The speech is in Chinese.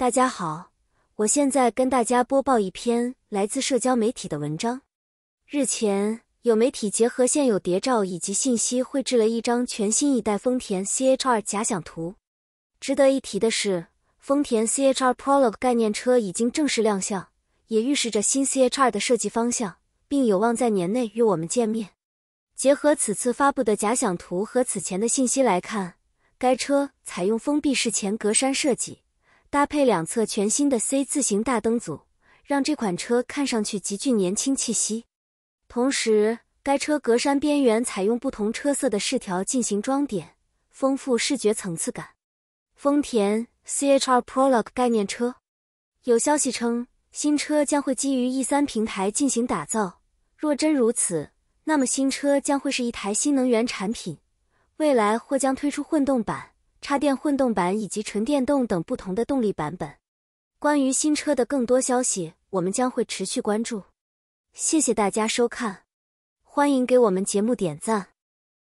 大家好，我现在跟大家播报一篇来自社交媒体的文章。日前，有媒体结合现有谍照以及信息，绘制了一张全新一代丰田 CHR 假想图。值得一提的是，丰田 CHR Prologue 概念车已经正式亮相，也预示着新 CHR 的设计方向，并有望在年内与我们见面。结合此次发布的假想图和此前的信息来看，该车采用封闭式前格栅设计。搭配两侧全新的 C 字形大灯组，让这款车看上去极具年轻气息。同时，该车格栅边缘采用不同车色的饰条进行装点，丰富视觉层次感。丰田 CHR Prologue 概念车有消息称，新车将会基于 E 三平台进行打造。若真如此，那么新车将会是一台新能源产品，未来或将推出混动版。插电混动版以及纯电动等不同的动力版本。关于新车的更多消息，我们将会持续关注。谢谢大家收看，欢迎给我们节目点赞。